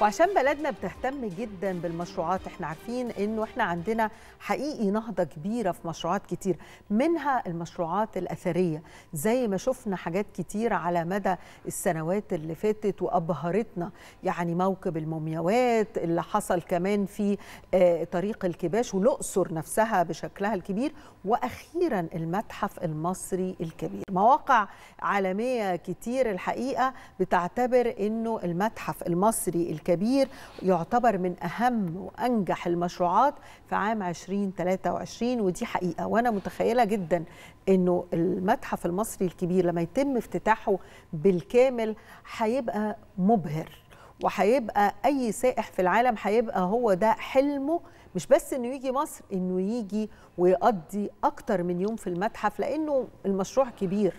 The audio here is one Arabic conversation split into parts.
وعشان بلدنا بتهتم جدا بالمشروعات احنا عارفين انه احنا عندنا حقيقي نهضه كبيره في مشروعات كتير منها المشروعات الاثريه زي ما شفنا حاجات كتير على مدى السنوات اللي فاتت وابهرتنا يعني موكب المومياوات اللي حصل كمان في آه، طريق الكباش والاقصر نفسها بشكلها الكبير واخيرا المتحف المصري الكبير مواقع عالميه كتير الحقيقه بتعتبر انه المتحف المصري الكبير الكبير يعتبر من أهم وأنجح المشروعات في عام 2023 ودي حقيقة وأنا متخيلة جدا أنه المتحف المصري الكبير لما يتم افتتاحه بالكامل هيبقى مبهر وهيبقى أي سائح في العالم هيبقى هو ده حلمه مش بس انه يجي مصر انه يجي ويقضي اكتر من يوم في المتحف لانه المشروع كبير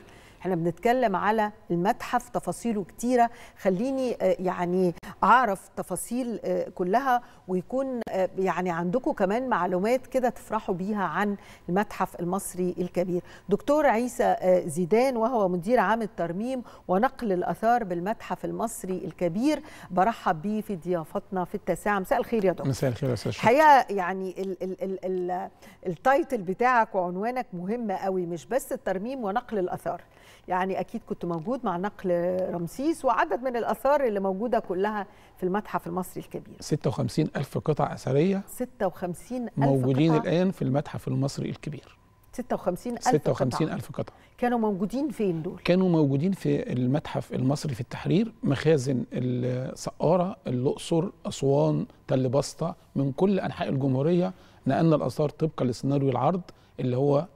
احنا بنتكلم على المتحف تفاصيله كتيرة خليني آه، يعني أعرف تفاصيل آه، كلها ويكون آه، يعني عندكم كمان معلومات كده تفرحوا بيها عن المتحف المصري الكبير دكتور عيسى زيدان وهو مدير عام الترميم ونقل الأثار بالمتحف المصري الكبير برحب بيه في ضيافتنا في التاسعة مساء الخير يا دكتور مساء الخير يا استاذ حقيقة يعني ال ال ال ال التايتل بتاعك وعنوانك مهم قوي مش بس الترميم ونقل الأثار يعني اكيد كنت موجود مع نقل رمسيس وعدد من الاثار اللي موجوده كلها في المتحف المصري الكبير 56 ألف قطع أثرية 56 ألف موجودين قطعة. الآن في المتحف المصري الكبير 56 ألف 56 قطعة. ألف قطعة كانوا موجودين فين دول؟ كانوا موجودين في المتحف المصري في التحرير مخازن السقارة الأقصر أسوان تل بسطة من كل أنحاء الجمهورية نقلنا الآثار طبقا لسيناريو العرض اللي هو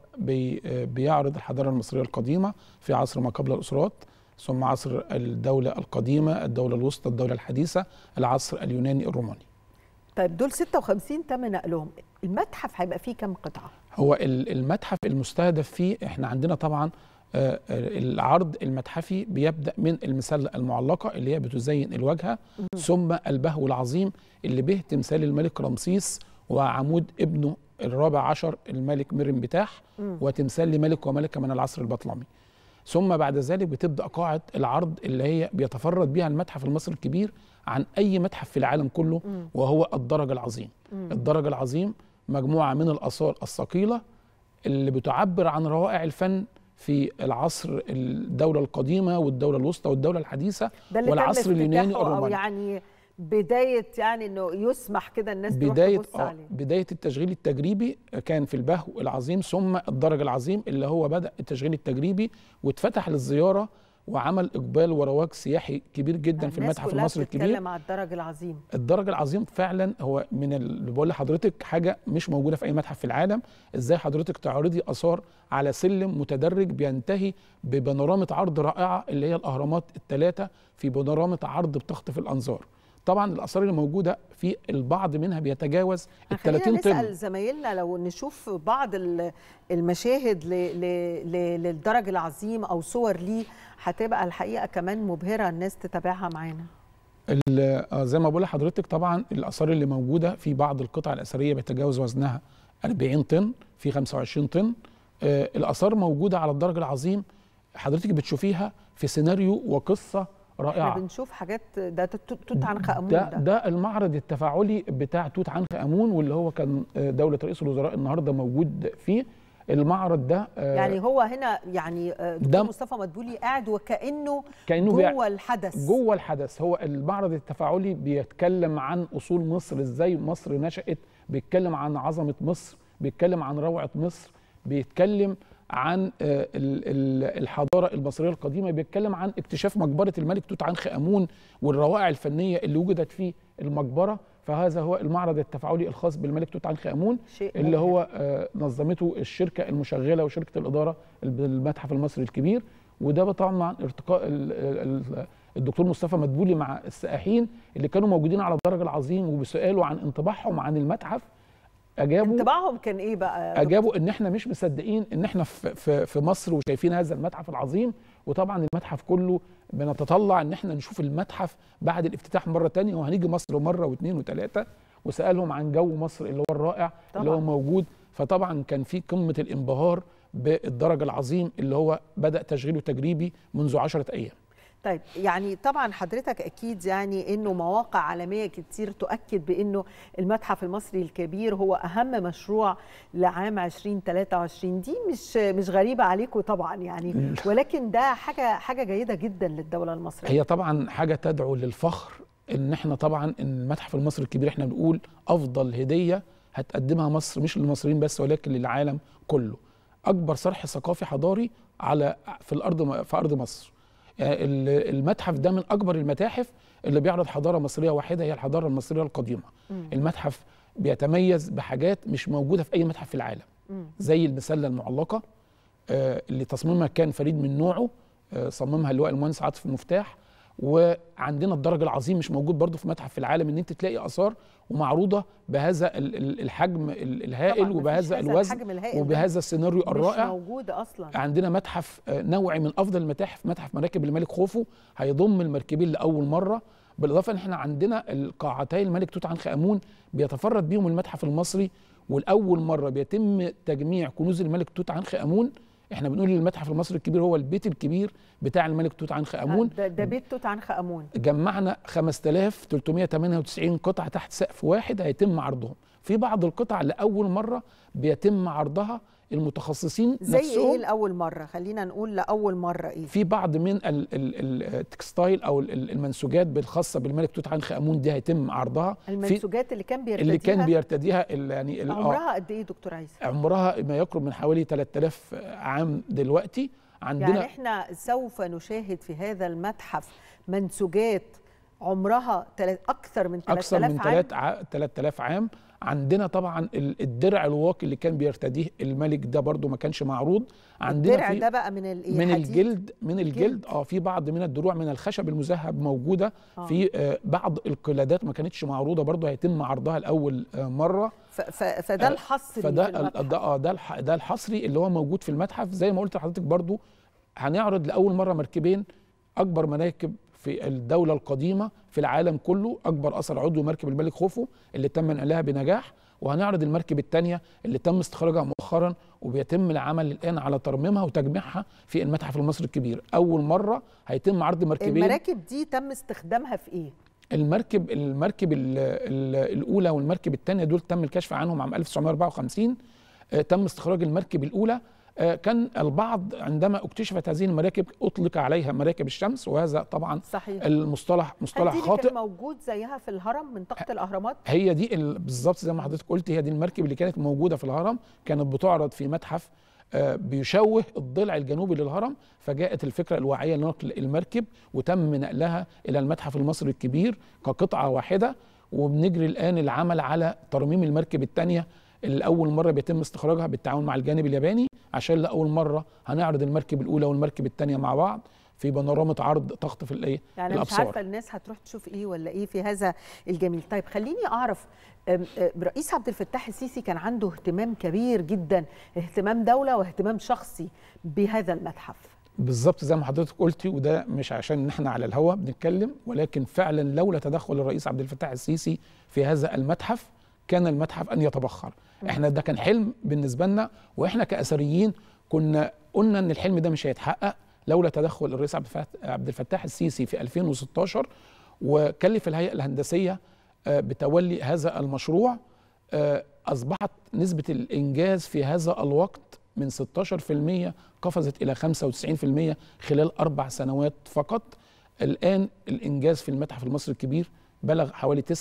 بيعرض الحضاره المصريه القديمه في عصر ما قبل الاسرات ثم عصر الدوله القديمه، الدوله الوسطى، الدوله الحديثه، العصر اليوناني الروماني. طيب دول 56 تم نقلهم، المتحف هيبقى فيه كم قطعه؟ هو المتحف المستهدف فيه احنا عندنا طبعا آه، آه، العرض المتحفي بيبدا من المسله المعلقه اللي هي بتزين الواجهه ثم البهو العظيم اللي به تمثال الملك رمسيس وعمود ابنه الرابع عشر الملك ميرم بتاح وتمثال لملك وملكة من العصر البطلمي ثم بعد ذلك بتبدأ قاعة العرض اللي هي بيتفرد بها المتحف المصري الكبير عن أي متحف في العالم كله وهو الدرج العظيم الدرج العظيم مجموعة من الآثار الثقيلة اللي بتعبر عن روائع الفن في العصر الدولة القديمة والدولة الوسطى والدولة الحديثة والعصر اليوناني الروماني يعني بدايه يعني انه يسمح كده الناس بدايه تروح تبص آه عليه بدايه التشغيل التجريبي كان في البهو العظيم ثم الدرج العظيم اللي هو بدا التشغيل التجريبي واتفتح للزياره وعمل اقبال ورواج سياحي كبير جدا يعني في المتحف المصري الكبير الناس كلها على الدرج العظيم الدرج العظيم فعلا هو من اللي بقول لحضرتك حاجه مش موجوده في اي متحف في العالم ازاي حضرتك تعرضي اثار على سلم متدرج بينتهي ببانوراما عرض رائعه اللي هي الاهرامات الثلاثه في بانوراما عرض بتخطف الانظار طبعا الاثار اللي موجوده في البعض منها بيتجاوز آه، ال 30 طن نسال زمايلنا لو نشوف بعض المشاهد للدرج العظيم او صور ليه هتبقى الحقيقه كمان مبهره الناس تتابعها معانا آه، زي ما بقول لحضرتك طبعا الاثار اللي موجوده في بعض القطع الاثريه بيتجاوز وزنها 40 طن في 25 طن آه، الاثار موجوده على الدرج العظيم حضرتك بتشوفيها في سيناريو وقصه رائعه احنا بنشوف حاجات ده توت عنخ امون ده, ده ده المعرض التفاعلي بتاع توت عنخ امون واللي هو كان آه، دوله رئيس الوزراء النهارده موجود فيه المعرض ده آه، يعني هو هنا يعني آه، دكتور مصطفى مدبولي قاعد وكانه كأنه جوه الحدث جوه الحدث هو المعرض التفاعلي بيتكلم عن اصول مصر ازاي مصر نشات بيتكلم عن عظمه مصر بيتكلم عن روعه مصر بيتكلم عن آه، الحضاره المصريه القديمه بيتكلم عن اكتشاف مقبره الملك توت عنخ امون والروائع الفنيه اللي وجدت في المقبره فهذا هو المعرض التفاعلي الخاص بالملك توت عنخ امون اللي هو آه، نظمته الشركه المشغله وشركه الاداره بالمتحف المصري الكبير وده طبعا ارتقاء الدكتور مصطفى مدبولي مع السائحين اللي كانوا موجودين على الدرج العظيم وبسؤاله عن انطباعهم عن المتحف اجابوا انطباعهم كان ايه بقى اجابوا ان احنا مش مصدقين ان احنا في في, مصر وشايفين هذا المتحف العظيم وطبعا المتحف كله بنتطلع ان احنا نشوف المتحف بعد الافتتاح مره ثانيه وهنيجي مصر مره واثنين وثلاثه وسالهم عن جو مصر اللي هو الرائع طبعا. اللي هو موجود فطبعا كان في قمه الانبهار بالدرج العظيم اللي هو بدا تشغيله تجريبي منذ 10 ايام طيب يعني طبعا حضرتك اكيد يعني انه مواقع عالميه كتير تؤكد بانه المتحف المصري الكبير هو اهم مشروع لعام 2023 دي مش مش غريبه عليكم طبعا يعني ولكن ده حاجه حاجه جيده جدا للدوله المصريه هي طبعا حاجه تدعو للفخر ان احنا طبعا ان المتحف المصري الكبير احنا بنقول افضل هديه هتقدمها مصر مش للمصريين بس ولكن للعالم كله اكبر صرح ثقافي حضاري على في الارض في ارض مصر يعني المتحف ده من اكبر المتاحف اللي بيعرض حضاره مصريه واحده هي الحضاره المصريه القديمه مم. المتحف بيتميز بحاجات مش موجوده في اي متحف في العالم مم. زي المسله المعلقه آه، اللي تصميمها كان فريد من نوعه آه، صممها اللواء المهندس عاطف مفتاح وعندنا الدرج العظيم مش موجود برضو في متحف في العالم ان انت تلاقي اثار ومعروضه بهذا الحجم الهائل وبهذا الوزن وبهذا السيناريو الرائع مش موجود اصلا عندنا متحف آه، نوعي من افضل المتاحف متحف مراكب الملك خوفو هيضم المركبين لاول مره بالاضافه ان احنا عندنا القاعتي الملك توت عنخ امون بيتفرد بيهم المتحف المصري ولاول مره بيتم تجميع كنوز الملك توت عنخ امون احنا بنقول المتحف المصري الكبير هو البيت الكبير بتاع الملك توت عنخ آه، امون ده, ده بيت توت عنخ امون جمعنا 5398 قطعه تحت سقف واحد هيتم عرضهم في بعض القطع لاول مره بيتم عرضها المتخصصين زي إيه نفسهم ايه لاول مره خلينا نقول لاول مره ايه في بعض من التكستايل او المنسوجات الخاصه بالملك توت عنخ امون دي هيتم عرضها المنسوجات اللي كان بيرتديها اللي كان بيرتديها يعني آه. عمرها قد ايه دكتور عايز عمرها ما يقرب من حوالي 3000 عام دلوقتي عندنا يعني احنا سوف نشاهد في هذا المتحف منسوجات عمرها اكثر من 3000 عام اكثر من 3000 عام عندنا طبعا الدرع الواقي اللي كان بيرتديه الملك ده برضو ما كانش معروض عندنا الدرع ده بقى من من الجلد من الجلد اه في بعض من الدروع من الخشب المذهب موجوده آه. في آه بعض القلادات ما كانتش معروضه برضو هيتم عرضها لاول آه مره فده آه، الحصري فده في ده اه ده الحصري اللي هو موجود في المتحف زي ما قلت لحضرتك برضو هنعرض لاول مره مركبين اكبر مراكب في الدولة القديمة في العالم كله أكبر أثر عضوي مركب الملك خوفو اللي تم نقلها بنجاح وهنعرض المركب الثانية اللي تم استخراجها مؤخرا وبيتم العمل الآن على ترميمها وتجميعها في المتحف المصري الكبير أول مرة هيتم عرض مركبين المراكب دي تم استخدامها في إيه؟ المركب المركب الـ الـ الأولى والمركب الثانية دول تم الكشف عنهم عام 1954 آه، تم استخراج المركب الأولى آه، كان البعض عندما اكتشفت هذه المراكب اطلق عليها مراكب الشمس وهذا طبعا صحيح. المصطلح مصطلح هل دي خاطئ موجود زيها في الهرم منطقه الاهرامات هي دي بالظبط زي ما حضرتك قلت هي دي المركب اللي كانت موجوده في الهرم كانت بتعرض في متحف آه، بيشوه الضلع الجنوبي للهرم فجاءت الفكرة الواعية لنقل المركب وتم نقلها إلى المتحف المصري الكبير كقطعة واحدة وبنجري الآن العمل على ترميم المركب الثانية اللي أول مرة بيتم استخراجها بالتعاون مع الجانب الياباني عشان لاول مره هنعرض المركب الاولى والمركب الثانيه مع بعض في بانوراما عرض تخطف الايه يعني الابصار مش عارفه الناس هتروح تشوف ايه ولا ايه في هذا الجميل طيب خليني اعرف رئيس عبد الفتاح السيسي كان عنده اهتمام كبير جدا اهتمام دوله واهتمام شخصي بهذا المتحف بالظبط زي ما حضرتك قلتي وده مش عشان احنا على الهوا بنتكلم ولكن فعلا لولا تدخل الرئيس عبد الفتاح السيسي في هذا المتحف كان المتحف ان يتبخر احنا ده كان حلم بالنسبه لنا واحنا كاثريين كنا قلنا ان الحلم ده مش هيتحقق لولا تدخل الرئيس عبد الفتاح السيسي في 2016 وكلف الهيئه الهندسيه آه، بتولي هذا المشروع آه، اصبحت نسبه الانجاز في هذا الوقت من 16% قفزت الى 95% خلال اربع سنوات فقط الان الانجاز في المتحف المصري الكبير بلغ حوالي 99%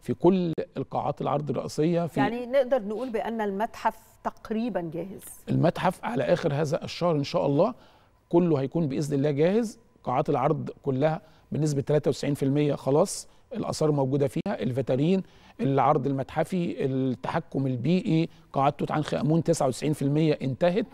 في كل القاعات العرض الرئيسيه في يعني نقدر نقول بان المتحف تقريبا جاهز المتحف على اخر هذا الشهر ان شاء الله كله هيكون باذن الله جاهز قاعات العرض كلها بنسبه 93% خلاص الاثار موجوده فيها الفترين العرض المتحفي التحكم البيئي قاعات توت عنخ امون 99% انتهت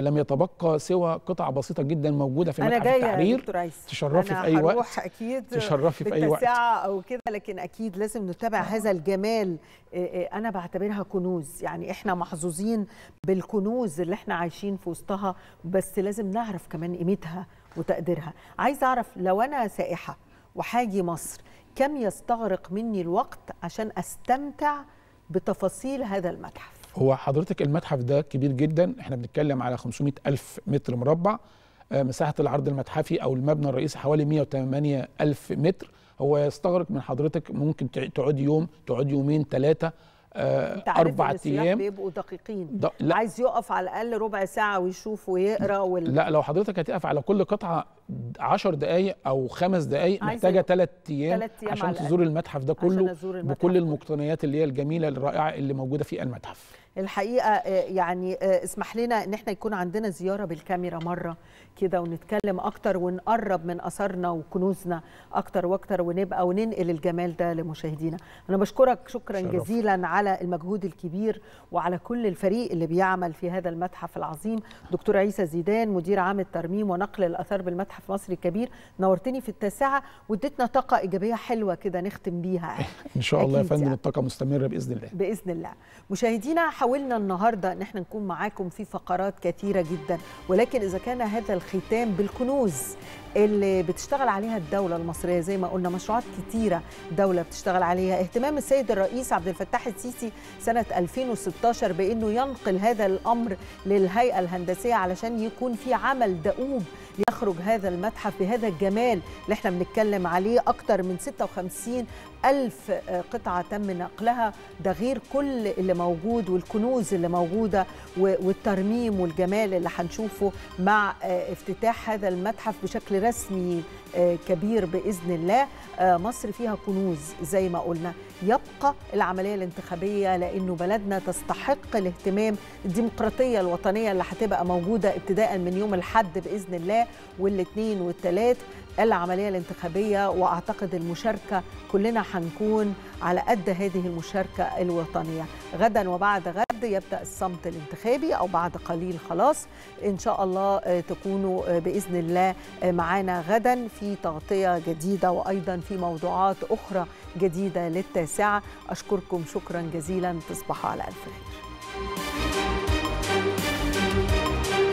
لم يتبقى سوى قطع بسيطه جدا موجوده في متحف التحرير تشرفي في اي وقت أنا اكيد تشرفي في اي وقت او كده لكن اكيد لازم نتابع آه. هذا الجمال آه، آه، انا بعتبرها كنوز يعني احنا محظوظين بالكنوز اللي احنا عايشين في وسطها بس لازم نعرف كمان قيمتها وتقديرها عايز اعرف لو انا سائحه وحاجي مصر كم يستغرق مني الوقت عشان استمتع بتفاصيل هذا المتحف هو حضرتك المتحف ده كبير جدا احنا بنتكلم على 500 ألف متر مربع آه، مساحة العرض المتحفي أو المبنى الرئيسي حوالي 108 ألف متر هو يستغرق من حضرتك ممكن تقعد يوم تقعد يومين ثلاثة آه، أربعة ايام بيبقوا دقيقين د... لا. عايز يقف على الاقل ربع ساعه ويشوف ويقرا وال... لا لو حضرتك هتقف على كل قطعه 10 دقائق او خمس دقائق محتاجه ثلاث ايام عشان تزور المتحف ده كله بكل المقتنيات اللي هي الجميله الرائعه اللي موجوده في المتحف الحقيقه آه، يعني آه، اسمح لنا ان احنا يكون عندنا زياره بالكاميرا مره كده ونتكلم اكتر ونقرب من اثارنا وكنوزنا اكتر واكتر ونبقى وننقل الجمال ده لمشاهدينا انا بشكرك شكرا شرف. جزيلا على المجهود الكبير وعلى كل الفريق اللي بيعمل في هذا المتحف العظيم دكتور عيسى زيدان مدير عام الترميم ونقل الاثار بالمتحف المصري الكبير نورتني في التاسعه واديتنا طاقه ايجابيه حلوه كده نختم بيها ان شاء الله يا فندم يعني. الطاقه مستمره باذن الله باذن الله مشاهدينا حاولنا النهارده ان احنا نكون معاكم في فقرات كثيره جدا ولكن اذا كان هذا الختام بالكنوز اللي بتشتغل عليها الدوله المصريه زي ما قلنا مشروعات كثيره دوله بتشتغل عليها اهتمام السيد الرئيس عبد الفتاح السيسي سنه 2016 بانه ينقل هذا الامر للهيئه الهندسيه علشان يكون في عمل دؤوب يخرج هذا المتحف بهذا الجمال اللي احنا بنتكلم عليه أكتر من 56 ألف آه، قطعة تم نقلها ده غير كل اللي موجود والكنوز اللي موجودة والترميم والجمال اللي هنشوفه مع آه، افتتاح هذا المتحف بشكل رسمي آه، كبير بإذن الله مصر فيها كنوز زي ما قلنا يبقى العملية الانتخابية لأنه بلدنا تستحق الاهتمام الديمقراطية الوطنية اللي هتبقى موجودة ابتداء من يوم الحد بإذن الله والاثنين والثلاث العملية الانتخابية وأعتقد المشاركة كلنا هنكون على قد هذه المشاركة الوطنية غدا وبعد غد يبدأ الصمت الانتخابي أو بعد قليل خلاص إن شاء الله آه، تكونوا آه، بإذن الله آه، معانا غدا في تغطية جديدة وأيضا في موضوعات أخرى جديدة للتاسعة أشكركم شكرا جزيلا تصبحوا على ألف خير